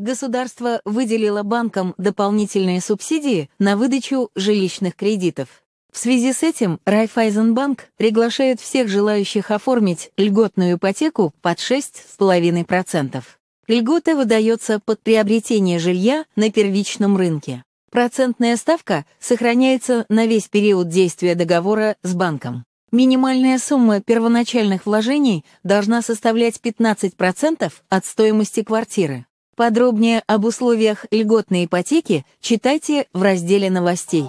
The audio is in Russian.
государство выделило банкам дополнительные субсидии на выдачу жилищных кредитов. В связи с этим Райфайзенбанк приглашает всех желающих оформить льготную ипотеку под 6,5%. Льгота выдается под приобретение жилья на первичном рынке. Процентная ставка сохраняется на весь период действия договора с банком. Минимальная сумма первоначальных вложений должна составлять 15% от стоимости квартиры. Подробнее об условиях льготной ипотеки читайте в разделе новостей.